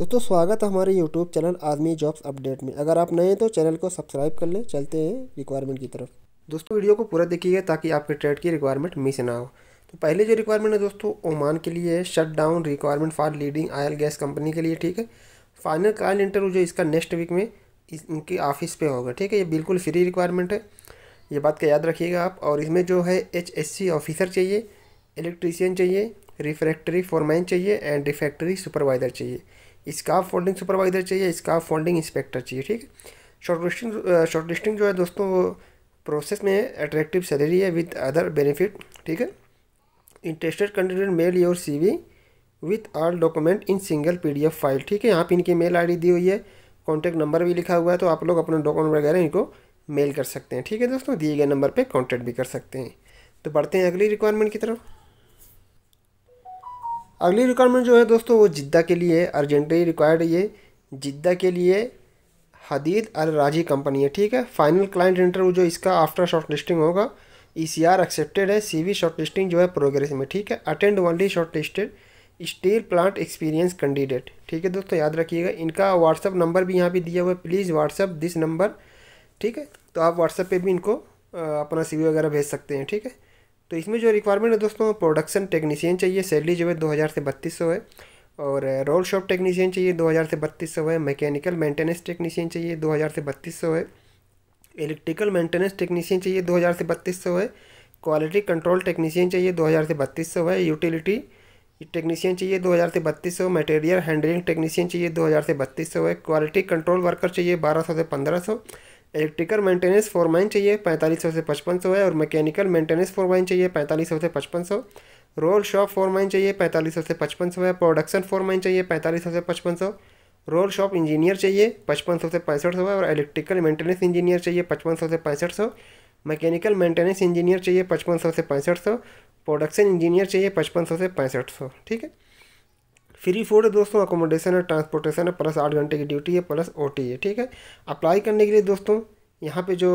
दोस्तों स्वागत है हमारे यूट्यूब चैनल आदमी जॉब्स अपडेट में अगर आप नए हैं तो चैनल को सब्सक्राइब कर लें चलते हैं रिक्वायरमेंट की तरफ दोस्तों वीडियो को पूरा देखिएगा ताकि आपके ट्रेड की रिक्वायरमेंट मिस ना हो तो पहले जो रिक्वायरमेंट है दोस्तों ओमान के लिए है shut down requirement for leading oil gas company के लिए ठीक है फाइनल क्लाइंट इंटरव्यू जो इसका नेक्स्ट वीक में इनके ऑफिस पर होगा ठीक है ये बिल्कुल फ्री रिक्वायरमेंट है ये बात का याद रखिएगा आप और इसमें जो है एच ऑफिसर चाहिए इलेक्ट्रीशियन चाहिए रिफ्रैक्टरी फॉरमैन चाहिए एंड रिफैक्टरी सुपरवाइज़र चाहिए स्काफ फोल्डिंग सुपरवाइज़र चाहिए स्काफ फोल्डिंग इंस्पेक्टर चाहिए ठीक है शॉर्ट लिस्टिंग शॉर्ट लिस्टिंग जो है दोस्तों वो प्रोसेस में अट्रैक्टिव सैलरी है विद अदर बेनिफिट ठीक है interested candidate mail your C V with all document in single P D F file ठीक है यहाँ पर इनकी मेल आई डी दी हुई है कॉन्टैक्ट नंबर भी लिखा हुआ है तो आप लोग अपने डॉक्यूमेंट वगैरह इनको मेल कर सकते हैं ठीक है दोस्तों दिए गए नंबर पर कॉन्टैक्ट भी कर सकते हैं तो बढ़ते हैं अगली रिक्वायरमेंट की तरफ अगली रिक्वायरमेंट जो है दोस्तों वो जिद्दा के लिए अर्जेंटली रिक्वायर्ड ये जिद्दा के लिए हदीद अल राजी कंपनी है ठीक है फाइनल क्लाइंट इंटरव्यू जो इसका आफ्टर शॉर्ट लिस्टिंग होगा ई सी आर एक्सेप्टेड है सी वी शॉर्ट लिस्टिंग जो है प्रोग्रेस में ठीक है attend only shortlisted steel plant experience candidate ठीक है दोस्तों याद रखिएगा इनका व्हाट्सअप नंबर भी यहाँ पर दिया हुआ है प्लीज़ व्हाट्सअप दिस नंबर ठीक है तो आप व्हाट्सएप पे भी इनको अपना सी वगैरह भेज सकते हैं ठीक है तो इसमें जो रिक्वायरमेंट है दोस्तों प्रोडक्शन टेक्नीशियन चाहिए सैलरी जो है दो हज़ार से बत्तीस सौ है और रोल शॉप टेक्नीशियन चाहिए दो हज़ार से बत्तीस सौ है मैकेनिकल मेंटेनेंस टेक्नीशियन चाहिए दो हज़ार से बत्तीस सौ है इलेक्ट्रिकल मेंटेनेंस टेक्नीशियन चाहिए दो हज़ार से बत्तीस सौ है क्वालिटी कंट्रोल टेक्नीशियन चाहिए दो हज़ार से बत्तीस सौ है यूटिलिटी टेक्नीशियन चाहिए दो हज़ार से बत्तीस सौ मटेरियल हैंडलिंग टेक्नीशियन चाहिए दो हज़ार से बत्तीस सौ है क्वालिटी कंट्रोल वर्कर चाहिए बारह सौ से पंद्रह सौ इलेक्ट्रिकल मेंटेनेंस फोर माइन चाहिए पैंतालीस सौ से पचपन सौ है और मैकेनिकल मेंटेनेंस फोर माइन चाहिए पैंतालीस सौ से पचपन सौ रोल शॉप फोर माइन चाहिए पैंतालीस सौ से पचपन सौ है प्रोडक्शन फोर माइन चाहिए पैंतालीस सौ से पचपन सौ रोल शॉप इंजीनियर चाहिए पचपन सौ से पैंसठ सौ है और इलेक्ट्रिकल मेंटेनेंस इंजीनियर चाहिए पचपन सौ से पैंसठ सौ मैकेनिकल मेंटेनेंस इंजीनियर चाहिए पचपन सौ से पैंसठ सौ प्रोडक्शन इंजीनियर चाहिए पचपन सौ से पैंसठ सौ ठीक है फ्री फूड है दोस्तों अकोमोडेशन है ट्रांसपोर्टेशन है प्लस आठ घंटे की ड्यूटी है प्लस ओ है ठीक है अप्लाई करने के लिए दोस्तों यहाँ पे जो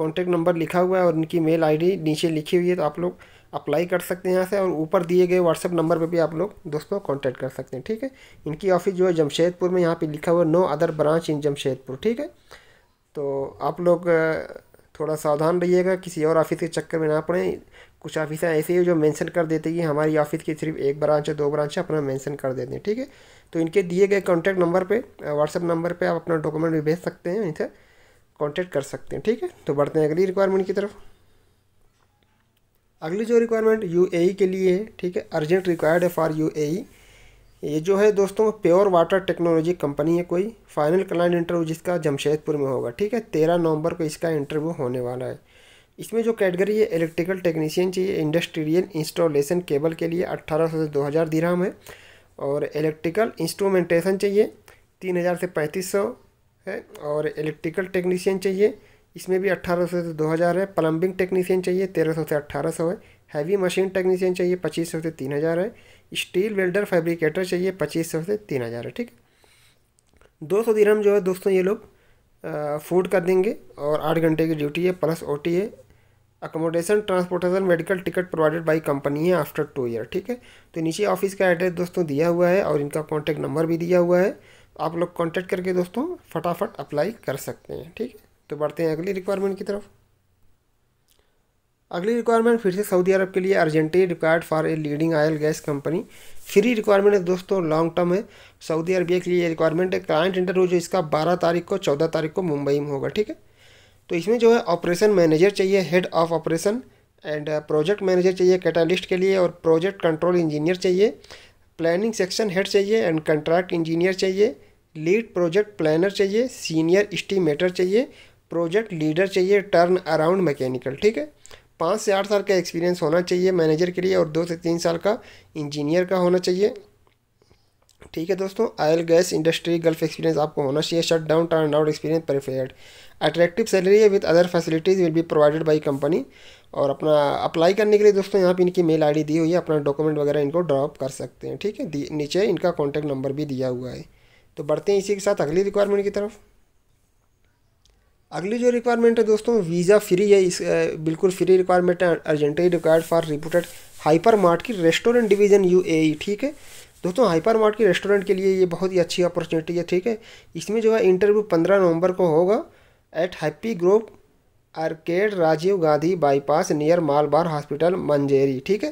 कॉन्टैक्ट नंबर लिखा हुआ है और इनकी मेल आईडी नीचे लिखी हुई है तो आप लोग अप्लाई कर सकते हैं यहाँ से और ऊपर दिए गए व्हाट्सअप नंबर पे भी आप लोग दोस्तों कॉन्टैक्ट कर सकते हैं ठीक है इनकी ऑफिस जो है जमशेदपुर में यहाँ पे लिखा हुआ है no other branch in Jamshedpur ठीक है तो आप लोग थोड़ा सावधान रहिएगा किसी और ऑफिस के चक्कर में ना पड़ें कुछ ऑफिस ऐसे ही जो मेंशन कर देते हैं कि हमारी ऑफिस की सिर्फ एक ब्रांच है दो ब्रांच है अपना मेंशन कर देते हैं ठीक है तो इनके दिए गए कॉन्टैक्ट नंबर पे व्हाट्सअप नंबर पे आप अपना डॉक्यूमेंट भी भेज सकते हैं इनसे कॉन्टैक्ट कर सकते हैं ठीक है तो बढ़ते हैं अगली रिक्वायरमेंट की तरफ अगली जो रिक्वायरमेंट यू e के लिए है ठीक है अर्जेंट रिक्वायर्ड है फॉर यू ये जो है दोस्तों प्योर वाटर टेक्नोलॉजी कंपनी है कोई फाइनल क्लाइंट इंटरव्यू जिसका जमशेदपुर में होगा ठीक है तेरह नवंबर को इसका इंटरव्यू होने वाला है इसमें जो कैटेगरी है इलेक्ट्रिकल टेक्नीशियन चाहिए इंडस्ट्रियल इंस्टॉलेशन केबल के लिए अट्ठारह सौ से दो हज़ार दिरहम है और इलेक्ट्रिकल इंस्ट्रूमेंटेशन चाहिए तीन हज़ार से पैंतीस सौ है और इलेक्ट्रिकल टेक्नीशियन चाहिए इसमें भी अट्ठारह सौ से दो हज़ार है प्लम्बिंग टेक्नीशियन चाहिए तेरह सौ से अट्ठारह सौ है हैवी मशीन टेक्नीशियन चाहिए पच्चीस सौ से तीन हज़ार है स्टील वेल्डर फैब्रिकेटर चाहिए पच्चीस सौ से तीन हज़ार है ठीक दो सौ दिरहम जो है दोस्तों ये लोग फूड का देंगे और आठ घंटे की ड्यूटी है प्लस ओ है accommodation transportation medical ticket provided by company है आफ्टर टू ईयर ठीक है तो नीचे ऑफिस का एड्रेस दोस्तों दिया हुआ है और इनका कॉन्टैक्ट नंबर भी दिया हुआ है आप लोग कॉन्टैक्ट करके दोस्तों फटाफट अप्लाई कर सकते हैं ठीक है तो बढ़ते हैं अगली रिक्वायरमेंट की तरफ अगली रिक्वायरमेंट फिर से सऊदी अरब के लिए urgently required for a leading oil gas company free requirement है दोस्तों लॉन्ग टर्म है सऊदी अरबिया के लिए रिक्वायरमेंट है क्लाइंट इंटरव्यू जो इसका बारह तारीख को चौदह तारीख को मुंबई में होगा ठीक है तो इसमें जो है ऑपरेशन मैनेजर चाहिए head of operation and project manager चाहिए कैटालिस्ट के लिए और प्रोजेक्ट कंट्रोल इंजीनियर चाहिए प्लानिंग सेक्शन हेड चाहिए एंड कंट्रैक्ट इंजीनियर चाहिए लीड प्रोजेक्ट प्लानर चाहिए सीनियर इस्टीमेटर चाहिए प्रोजेक्ट लीडर चाहिए टर्न अराउंड मैकेनिकल ठीक है पाँच से आठ साल का एक्सपीरियंस होना चाहिए मैनेजर के लिए और दो से तीन साल का इंजीनियर का होना चाहिए ठीक है दोस्तों oil gas industry gulf experience आपको होना चाहिए shut down turn out experience perfect attractive salary है with other facilities will be provided by company और अपना अप्लाई करने के लिए दोस्तों यहाँ पे इनकी मेल आईडी दी हुई है अपना डॉक्यूमेंट वगैरह इनको ड्रॉप कर सकते हैं ठीक है नीचे इनका कॉन्टैक्ट नंबर भी दिया हुआ है तो बढ़ते हैं इसी के साथ अगली रिक्वायरमेंट की तरफ अगली जो रिक्वायरमेंट है दोस्तों वीज़ा फ्री है इस बिल्कुल फ्री रिक्वायरमेंट है urgently required for reported hypermart की रेस्टोरेंट डिवीज़न यू ए ठीक है दोस्तों हाइपर मार्ट के रेस्टोरेंट के लिए ये बहुत ही अच्छी अपॉर्चुनिटी है ठीक है इसमें जो है इंटरव्यू पंद्रह नवंबर को होगा at happy grove arcade Rajiv Gandhi bypass near Malabar hospital Manjeri ठीक है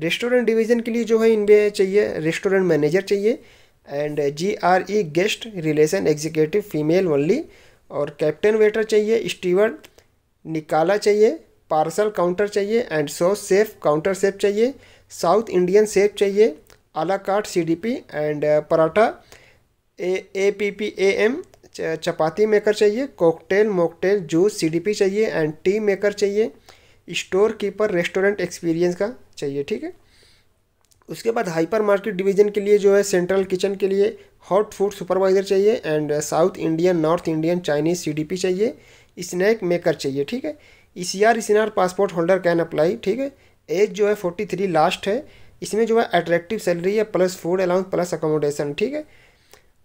रेस्टोरेंट डिवीज़न के लिए जो है इनमें चाहिए रेस्टोरेंट मैनेजर चाहिए and G R E guest relation executive female only और कैप्टन वेटर चाहिए स्टीवर निकाला चाहिए पार्सल काउंटर चाहिए and so chef counter chef चाहिए साउथ इंडियन सेफ चाहिए a la carte C D P and paratha A A P P A M chapati maker चाहिए cocktail mocktail juice C D P चाहिए and tea maker चाहिए store keeper restaurant experience का चाहिए ठीक है उसके बाद हाइपर मार्केट डिवीजन के लिए जो है सेंट्रल किचन के लिए हॉट फूड सुपरवाइज़र चाहिए and south Indian north Indian Chinese P चाहिए स्नैक मेकर चाहिए ठीक है E C R passport holder can apply ठीक है एज जो है फोर्टी थ्री लास्ट है इसमें जो है अट्रैक्टिव सैलरी है plus food allowance plus accommodation ठीक है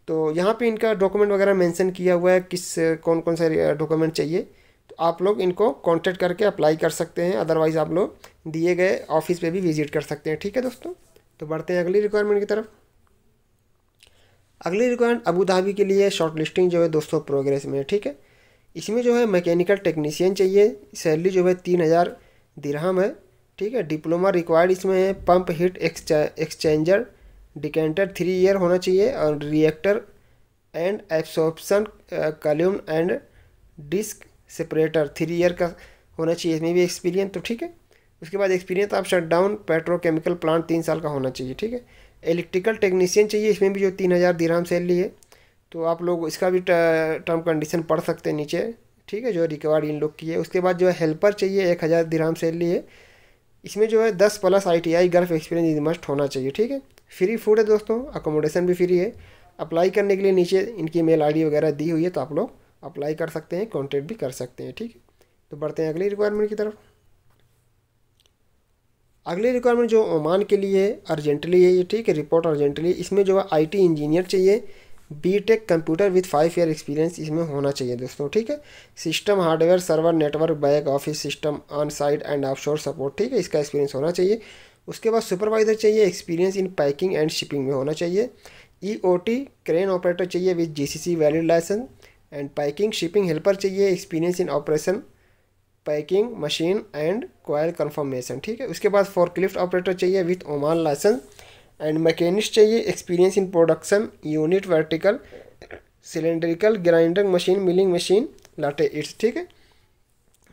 तो यहाँ पे इनका डॉक्यूमेंट वगैरह मेंशन किया हुआ है किस कौन कौन सा डॉक्यूमेंट चाहिए तो आप लोग इनको कॉन्टेक्ट करके अप्लाई कर सकते हैं अदरवाइज़ आप लोग दिए गए ऑफिस पे भी विजिट कर सकते हैं ठीक है दोस्तों तो बढ़ते हैं अगली रिक्वायरमेंट की तरफ अगली रिक्वायरमेंट अबू धाबी के लिए शॉर्ट लिस्टिंग जो है दोस्तों प्रोग्रेस में ठीक है इसमें जो है मैकेनिकल टेक्नीसियन चाहिए सैलरी जो है तीन हज़ार दिरहम है ठीक है डिप्लोमा रिक्वायर्ड इसमें है pump heat exchanger decanter three year होना चाहिए और reactor and absorption column and disc separator three year का होना चाहिए इसमें भी एक्सपीरियंस तो ठीक है उसके बाद एक्सपीरियंस आप शटडाउन पेट्रोकेमिकल प्लांट तीन साल का होना चाहिए ठीक है इलेक्ट्रिकल टेक्नीशियन चाहिए इसमें भी जो तीन हज़ार दिराम सैलरी है तो आप लोग इसका भी टर्म कंडीशन पढ़ सकते हैं नीचे ठीक है जो रिक्वायर्ड इन लोग की है उसके बाद जो हेल्पर चाहिए एक हज़ार दिराम सैलरी है इसमें जो है दस plus I T I gulf experience is must होना चाहिए ठीक है फ्री फूड है दोस्तों अकोमोडेशन भी फ्री है अप्लाई करने के लिए नीचे इनकी मेल आईडी वगैरह दी हुई है तो आप लोग अप्लाई कर सकते हैं कॉन्टेक्ट भी कर सकते हैं ठीक है तो बढ़ते हैं अगली रिक्वायरमेंट की तरफ अगली रिक्वायरमेंट जो ओमान के लिए अर्जेंटली है ये ठीक है रिपोर्ट अर्जेंटली इसमें जो है आईटी इंजीनियर चाहिए B tech computer with five year experience इसमें होना चाहिए दोस्तों ठीक है system hardware server network back office system on side and offshore support ठीक है इसका एक्सपीरियंस होना चाहिए उसके बाद सुपरवाइजर चाहिए experience in packing and shipping में होना चाहिए E O T crane operator चाहिए with G C C valid license and packing shipping helper चाहिए experience in operation packing machine and coil confirmation ठीक है उसके बाद क्लिफ्ट ऑपरेटर चाहिए with Oman license and machinist चाहिए experience in production unit vertical cylindrical grinder machine milling machine lathe its ठीक है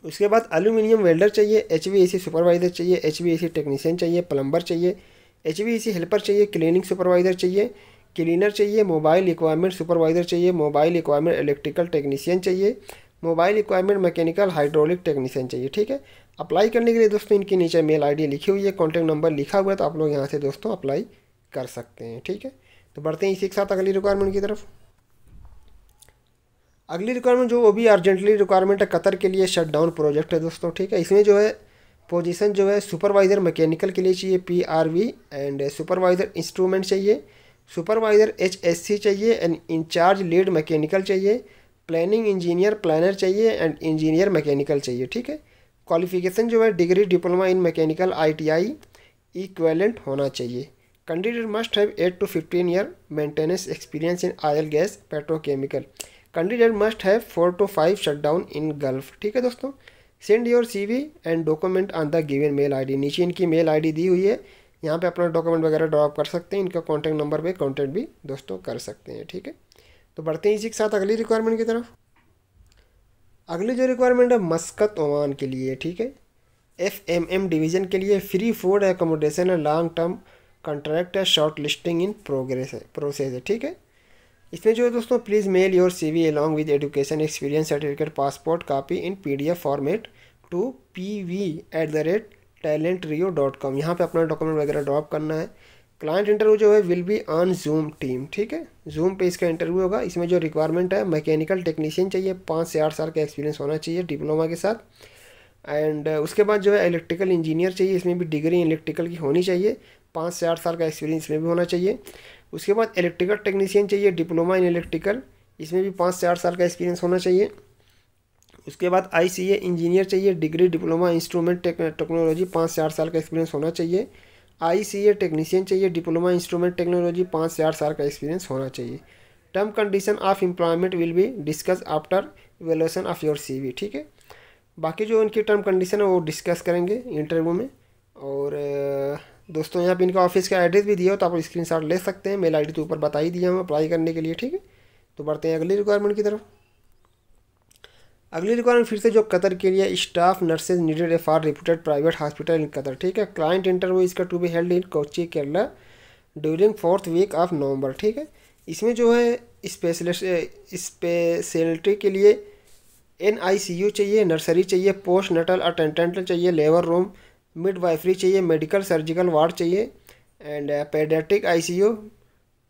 उसके बाद एल्यूमिनियम वेल्डर चाहिए एच वी सुपरवाइज़र चाहिए एच वी टेक्नीशियन चाहिए प्लम्बर चाहिए एच वी हेल्पर चाहिए क्लीनिंग सुपरवाइज़र चाहिए क्लीनर चाहिए मोबाइल रिक्वायरमेंट सुपरवाइज़र चाहिए मोबाइल रिक्वायरमेंट इलेक्ट्रिकल टेक्नीशियन चाहिए mobile requirement mechanical hydraulic technician चाहिए ठीक है अप्लाई करने के लिए दोस्तों इनके नीचे मेल आईडी लिखी हुई है कॉन्टैक्ट नंबर लिखा हुआ है तो आप लोग यहाँ से दोस्तों अप्लाई कर सकते हैं ठीक है तो बढ़ते हैं इसी के साथ अगली रिक्वायरमेंट की तरफ अगली रिक्वायरमेंट जो वो भी अर्जेंटली रिक्वायरमेंट है कतर के लिए शट डाउन प्रोजेक्ट है दोस्तों ठीक है इसमें जो है पोजीशन जो है सुपरवाइज़र मैकेनिकल के लिए चाहिए P R V and supervisor instrument चाहिए सुपरवाइज़र एच एस सी चाहिए एंड इंचार्ज लीड मैकेनिकल चाहिए प्लानिंग इंजीनियर प्लानर चाहिए एंड इंजीनियर मैकेनिकल चाहिए ठीक है क्वालिफिकेशन जो है degree diploma in mechanical ITI equivalent होना चाहिए candidate must have eight to fifteen year maintenance experience in oil gas petrochemical candidate must have four to five shutdown in gulf ठीक है दोस्तों send your CV and document on the given mail ID नीचे इनकी mail ID दी हुई है यहाँ पे अपना डॉक्यूमेंट वगैरह ड्रॉप कर सकते हैं इनका कॉन्टैक्ट नंबर पे कॉन्टैक्ट भी दोस्तों कर सकते हैं ठीक है तो बढ़ते हैं इसी के साथ अगली रिक्वायरमेंट की तरफ अगली जो रिक्वायरमेंट है मस्कत ओमान के लिए ठीक है एफ एम एम डिवीज़न के लिए फ्री फूड एकोमोडेशन है लॉन्ग टर्म कॉन्ट्रैक्ट है शॉर्ट लिस्टिंग इन प्रोग्रेस है प्रोसेस है ठीक है इसमें जो है दोस्तों please mail your C V along with education experience certificate passport copy in P D F format to P V at the rate talent rio dot com यहाँ पर अपना डॉक्यूमेंट वगैरह ड्रॉप करना है क्लाइंट इंटरव्यू जो है will be on Zoom team ठीक है जूम पे इसका इंटरव्यू होगा इसमें जो रिक्वायरमेंट है मैकेनिकल टेक्नीशियन चाहिए पाँच से आठ साल का एक्सपीरियंस होना चाहिए डिप्लोमा के साथ एंड uh, उसके बाद जो है इलेक्ट्रिकल इंजीनियर चाहिए इसमें भी डिग्री इलेक्ट्रिकल की होनी चाहिए पाँच से आठ साल का एक्सपीरियंस इसमें भी होना चाहिए उसके बाद इलेक्ट्रिकल टेक्नीशियन चाहिए डिप्लोमा इन इलेक्ट्रिकल इसमें भी पाँच से आठ साल का एक्सपीरियंस होना चाहिए उसके बाद आई इंजीनियर चाहिए डिग्री डिप्लोमा इंस्ट्रूमेंट टेक्नोलॉजी पाँच से आठ साल का एक्सपीरियंस होना चाहिए आई सी ए टेक्नीशियन चाहिए डिप्लोमा इंस्ट्रूमेंट टेक्नोलॉजी पाँच से आठ साल का एक्सपीरियंस होना चाहिए term condition of employment will be discuss after evaluation of your C V ठीक है बाकी जो इनकी टर्म कंडीशन है वो डिस्कस करेंगे इंटरव्यू में और दोस्तों यहाँ पे इनका ऑफिस का एड्रेस भी दिया हो तो आप शॉट ले सकते हैं मेल डी तो ऊपर बता ही दिया हूँ अप्लाई करने के लिए ठीक है तो बढ़ते हैं अगली रिक्वायरमेंट की तरफ अगली रिक्वायरमेंट फिर से जो कतर के लिए staff nurses needed a for reputed private hospital in Qatar ठीक है क्लाइंट इंटरव्यू इसका to be held in Kochi Kerala during fourth week of November ठीक है इसमें जो है स्पेशलिस्ट स्पेशलिटी के लिए एन आई सी यू चाहिए नर्सरी चाहिए पोस्ट नटल अटेंडेंट चाहिए लेबर रूम मिड वाइफरी चाहिए मेडिकल सर्जिकल वार्ड चाहिए and paediatric I C U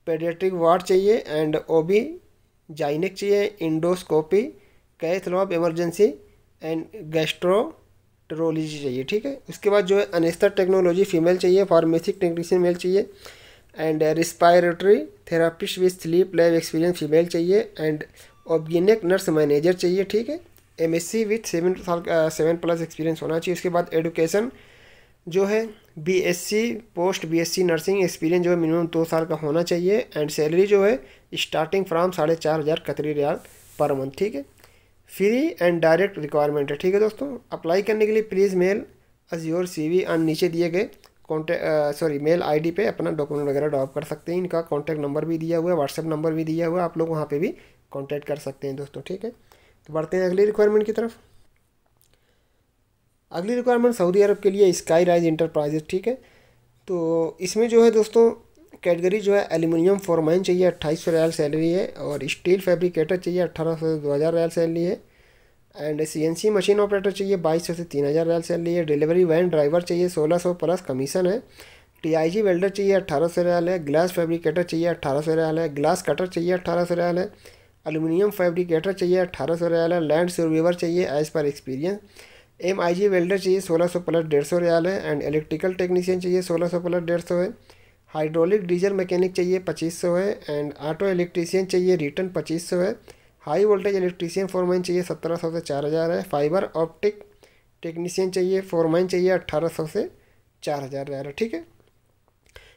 paediatric ward चाहिए एंड ओ बी जाइनिक चाहिए endoscopy cath of emergency and gastroenterology चाहिए ठीक है उसके बाद जो है अनेस्था टेक्नोलॉजी फीमेल चाहिए फार्मेसिक टेक्नीशियन मेल चाहिए and respiratory therapist with sleep live experience female चाहिए एंड ऑब्गेनिक नर्स मैनेजर चाहिए ठीक है M S C with seven साल का सेवन प्लस एक्सपीरियंस होना चाहिए उसके बाद एडुकेशन जो है B S C post B S C nursing experience जो है मिनिमम दो साल का होना चाहिए एंड सैलरी जो है स्टार्टिंग फ्राम साढ़े चार हज़ार कतरी रियाल पर मंथ ठीक है फ्री एंड डायरेक्ट रिक्वायरमेंट है ठीक है दोस्तों अप्लाई करने के लिए please mail as your C V और नीचे दिए गए कॉन्टैक्ट सॉरी मेल आईडी पे अपना डॉक्यूमेंट वगैरह ड्रॉप कर सकते हैं इनका कॉन्टैक्ट नंबर भी दिया हुआ है व्हाट्सअप नंबर भी दिया हुआ है आप लोग वहाँ पे भी कॉन्टैक्ट कर सकते हैं दोस्तों ठीक है तो बढ़ते हैं अगली रिक्वायरमेंट की तरफ अगली रिक्वायरमेंट सऊदी अरब के लिए स्काई राइज इंटरप्राइजेज ठीक है तो इसमें जो है दोस्तों कैटेगरी जो है एल्यूमिनियम फॉरमाइन चाहिए अट्ठाईस सौ रियाल सैलरी है और स्टील फैब्रिकेटर चाहिए अट्ठारह सौ से दो हज़ार रियाल सैलरी है एंड सीएनसी मशीन ऑपरेटर चाहिए बाईस सौ से तीन हज़ार रियाल सैलरी है डिलीवरी वैन ड्राइवर चाहिए सोलह सौ प्लस कमीशन है टीआईजी वेल्डर चाहिए अट्ठारह सौ रियाल है ग्लास फैब्रिकेटर चाहिए अट्ठारह सौ रियाल है ग्लास कटर चाहिए अट्ठारह सौ रियाल है अलूमिनियम फैब्रिकेटर चाहिए अट्ठारह सौ रियाल है लैंड सर्वेवर चाहिए as per experience M I G welder चाहिए सोलह सौ प्लस डेढ़ सौ रियाल है एंड इलेक्ट्रिकल टेक्नीशियन चाहिए सोलह सौ प्लस डेढ़ सौ है हाइड्रोलिक डीजल मैकेनिक चाहिए पच्चीस सौ है एंड ऑटो इलेक्ट्रीशियन चाहिए रिटर्न पच्चीस सौ है हाई वोल्टेज इलेक्ट्रीशियन फोरमैन चाहिए सत्रह सौ से चार हज़ार है फाइबर ऑप्टिक टेक्नीशियन चाहिए फोरमैन चाहिए अट्ठारह सौ से चार हज़ार जा रहा है ठीक है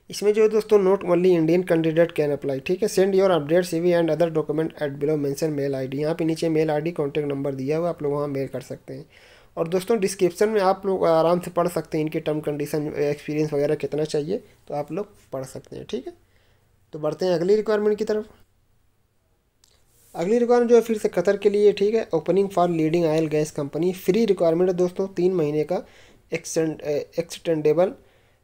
इसमें जो है दोस्तों note only Indian candidate can apply ठीक है send your update V and other document at below mention mail I D यहाँ पे नीचे मेल डी कांटेक्ट नंबर दिया हुआ आप लोग वहाँ मेल कर सकते हैं और दोस्तों डिस्क्रिप्शन में आप लोग आराम से पढ़ सकते हैं इनके टर्म कंडीशन एक्सपीरियंस वगैरह कितना चाहिए तो आप लोग पढ़ सकते हैं ठीक है तो बढ़ते हैं अगली रिक्वायरमेंट की तरफ अगली रिक्वायरमेंट जो है फिर से कतर के लिए ठीक है opening for leading oil gas company free requirement है दोस्तों तीन महीने का extendable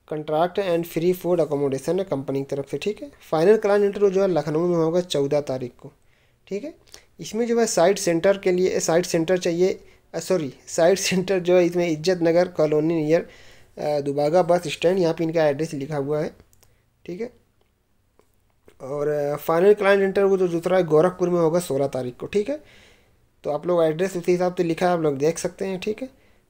contract and free food accommodation है कंपनी की तरफ से ठीक है फाइनल क्लाइंट इंटरव्यू जो है लखनऊ में होगा चौदह तारीख को ठीक है इसमें जो है साइट सेंटर के लिए साइट सेंटर चाहिए सॉरी साइड सेंटर जो है इसमें Izzat Nagar colony near uh, Dubagga bus stand यहाँ पे इनका एड्रेस लिखा हुआ है ठीक है और फाइनल क्लाइंट इंटरव्यू जो दूसरा है गोरखपुर में होगा सोलह तारीख को ठीक है तो आप लोग एड्रेस उसी हिसाब से लिखा है आप लोग देख सकते हैं ठीक है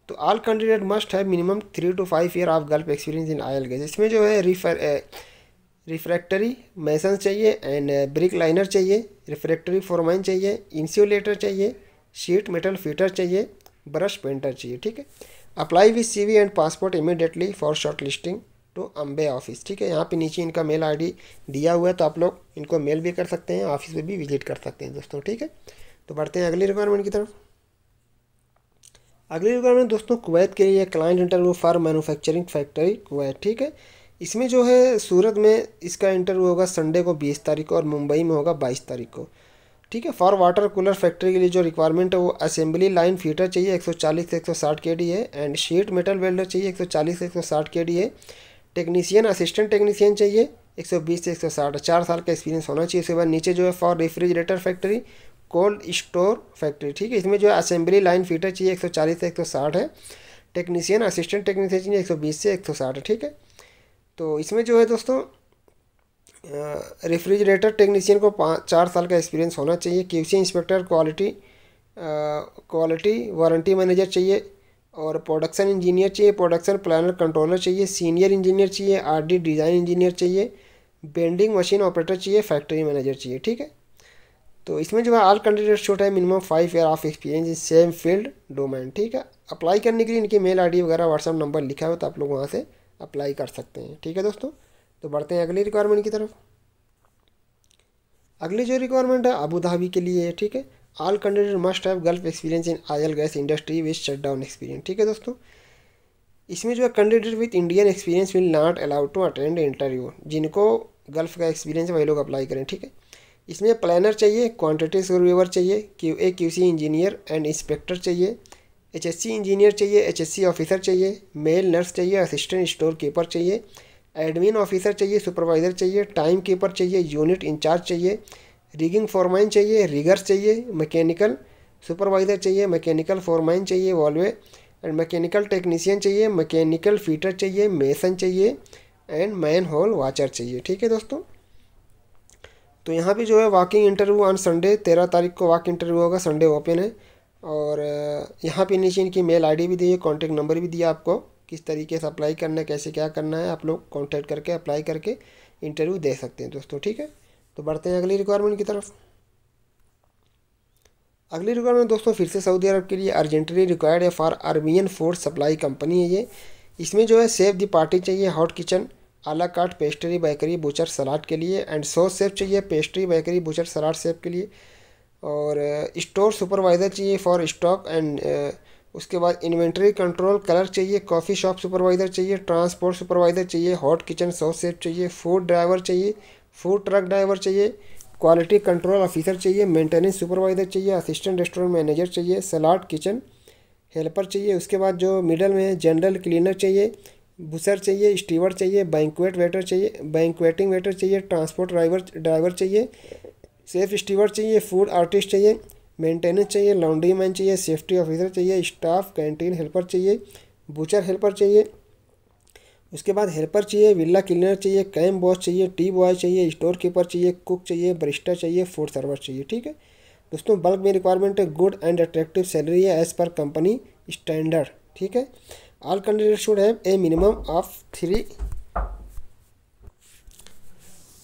तो ऑल कैंडिडेट मस्ट है minimum three two five year of Gulf experience in oil gas इसमें जो है रिफ्रैक्टरी मैसन uh, चाहिए एंड ब्रिक लाइनर चाहिए रिफ्रैक्टरी फॉरमाइन चाहिए इंस्यूलेटर चाहिए शीट मेटल फिटर चाहिए ब्रश पेंटर चाहिए ठीक है apply with C and passport immediately for short listing to Ambe office ठीक है यहाँ पे नीचे इनका मेल आईडी दिया हुआ है तो आप लोग इनको मेल भी कर सकते हैं ऑफिस में भी विजिट कर सकते हैं दोस्तों ठीक है तो बढ़ते हैं अगली रिक्वायरमेंट की तरफ अगली रिक्वायरमेंट दोस्तों कुवैत के लिए client interview for manufacturing factory Kuwait ठीक है इसमें जो है सूरत में इसका इंटरव्यू होगा संडे को बीस तारीख को और मुंबई में होगा बाईस तारीख को ठीक है फॉर वाटर कूलर फैक्ट्री के लिए जो रिक्वायरमेंट है वो असेंबली लाइन फीटर चाहिए 140 से 160 के डी है एंड शीट मेटल वेल्डर चाहिए 140 से 160 के डी है टेक्नीशियन असिस्टेंट टेक्नीशियन चाहिए 120 से 160 चार साल का एक्सपीरियंस होना चाहिए उसके बाद नीचे जो है for refrigerator factory cold store factory ठीक है इसमें जो है असेंबली लाइन फीटर चाहिए एक से एक है टेक्नीशियन असिस्टेंट टेक्नीशियन चाहिए एक से एक ठीक है तो इसमें जो है दोस्तों रेफ्रिजरेटर टेक्नीशियन को पाँच चार साल का एक्सपीरियंस होना चाहिए QC inspector quality quality warranty manager चाहिए और प्रोडक्शन इंजीनियर चाहिए प्रोडक्शन प्लानर कंट्रोलर चाहिए सीनियर इंजीनियर चाहिए आरडी डिज़ाइन इंजीनियर चाहिए बेंडिंग मशीन ऑपरेटर चाहिए फैक्ट्री मैनेजर चाहिए ठीक है तो इसमें जो है ऑल कैंडिडेट शूट है minimum five year of experience in same field domain ठीक है अप्लाई करने के लिए इनकी मेल आईडी वगैरह व्हाट्सअप नंबर लिखा हुआ तो आप लोग वहाँ से अप्लाई कर सकते हैं ठीक है दोस्तों तो बढ़ते हैं अगली रिक्वायरमेंट की तरफ अगली जो रिक्वायरमेंट है अबू धाबी के लिए ठीक है all candidate must have Gulf experience in oil gas industry with shut down experience ठीक है दोस्तों इसमें जो है candidate with Indian experience will not allowed to attend interview जिनको गल्फ का एक्सपीरियंस है वही लोग अप्लाई करें ठीक है इसमें प्लानर चाहिए क्वान्टिटी सर्वेवर चाहिए Q A Q C engineer and inspector चाहिए एच एस सी इंजीनियर चाहिए एच एस सी ऑफिसर चाहिए मेल नर्स चाहिए असिस्टेंट स्टोर कीपर चाहिए एडमिन ऑफिसर चाहिए सुपरवाइज़र चाहिए टाइम कीपर चाहिए यूनिट इंचार्ज चाहिए रिगिंग फॉरमाइन चाहिए रिगर्स चाहिए मैकेनिकल सुपरवाइज़र चाहिए मैकेनिकल फॉरमाइन चाहिए वॉलवे एंड मैकेनिकल टेक्नीसियन चाहिए मैकेनिकल फीटर चाहिए मेसन चाहिए एंड मैन होल वाचर चाहिए ठीक है दोस्तों तो यहाँ भी जो है वॉकिंग इंटरव्यू ऑन संडे तेरह तारीख को वॉक इंटरव्यू होगा संडे ओपन है और यहाँ पे नीचे इनकी मेल आईडी भी दी है कॉन्टैक्ट नंबर भी दिया आपको किस तरीके से अप्लाई करना है कैसे क्या करना है आप लोग कॉन्टैक्ट करके अप्लाई करके इंटरव्यू दे सकते हैं दोस्तों ठीक है तो बढ़ते हैं अगली रिक्वायरमेंट की तरफ अगली रिक्वायरमेंट दोस्तों फिर से सऊदी अरब के लिए अर्जेंटली रिक्वायर्ड है for armed force supply company है ये इसमें जो है सेफ दी पार्टी चाहिए hot kitchen a la carte pastry bakery butcher सलाद के लिए एंड सौ सेफ चाहिए pastry bakery butcher salad chef के लिए और स्टोर uh, सुपरवाइज़र चाहिए फॉर स्टॉक एंड उसके बाद इन्वेंट्री कंट्रोल कलर चाहिए कॉफ़ी शॉप सुपरवाइज़र चाहिए ट्रांसपोर्ट सुपरवाइज़र चाहिए हॉट किचन सॉस सेफ चाहिए फूड ड्राइवर चाहिए फूड ट्रक ड्राइवर चाहिए क्वालिटी कंट्रोल ऑफिसर चाहिए मेंटेनेंस सुपरवाइज़र चाहिए असिस्टेंट रेस्टोरेंट मैनेजर चाहिए सलाड किचन हेल्पर चाहिए उसके बाद जो मिडल में है जनरल क्लीनर चाहिए बुसर चाहिए स्टीवर चाहिए बैंकुएट वेटर चाहिए बैंकुएटिंग वेटर चाहिए ट्रांसपोर्ट ड्राइवर ड्राइवर चाहिए सेफ स्टीवर चाहिए फूड आर्टिस्ट चाहिए मेंटेनेंस चाहिए लॉन्ड्री मैन चाहिए सेफ्टी ऑफिसर चाहिए स्टाफ कैंटीन हेल्पर चाहिए बूचर हेल्पर चाहिए उसके बाद हेल्पर चाहिए विल्ला क्लीनर चाहिए कैम बॉस चाहिए टी बॉय चाहिए स्टोर कीपर चाहिए कुक चाहिए बरिस्टा चाहिए फूड सर्वर चाहिए ठीक है दोस्तों बल्क में रिक्वायरमेंट है गुड एंड अट्रैक्टिव सैलरी है एज़ पर कंपनी स्टैंडर्ड ठीक है all candidate should have a minimum of three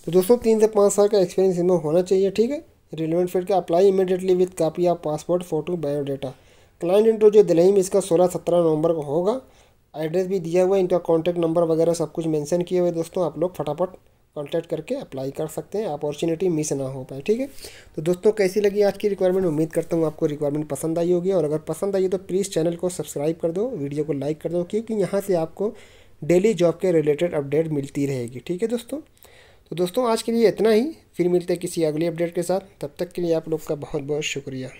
तो दोस्तों तीन से पाँच साल का एक्सपीरियंस इनमें होना चाहिए ठीक है रिलेवेंट फील्ड के apply immediately with copy of passport photo biodata client interview जो दिल्ली में इसका सोलह सत्रह नवंबर को होगा एड्रेस भी दिया हुआ है इनका कॉन्टैक्ट नंबर वगैरह सब कुछ मैंशन किए हुए दोस्तों आप लोग फटाफट कॉन्टैक्ट करके अप्लाई कर सकते हैं अपॉर्चुनिटी मिस ना हो पाए ठीक है तो दोस्तों कैसी लगी आज की रिक्वायरमेंट उम्मीद करता हूँ आपको रिक्वायरमेंट पसंद आई होगी और अगर पसंद आई तो प्लीज़ चैनल को सब्सक्राइब कर दो वीडियो को लाइक कर दो क्योंकि यहाँ से आपको डेली जॉब के रिलेटेड अपडेट मिलती रहेगी ठीक है दोस्तों तो दोस्तों आज के लिए इतना ही फिर मिलते हैं किसी अगली अपडेट के साथ तब तक के लिए आप लोग का बहुत बहुत शुक्रिया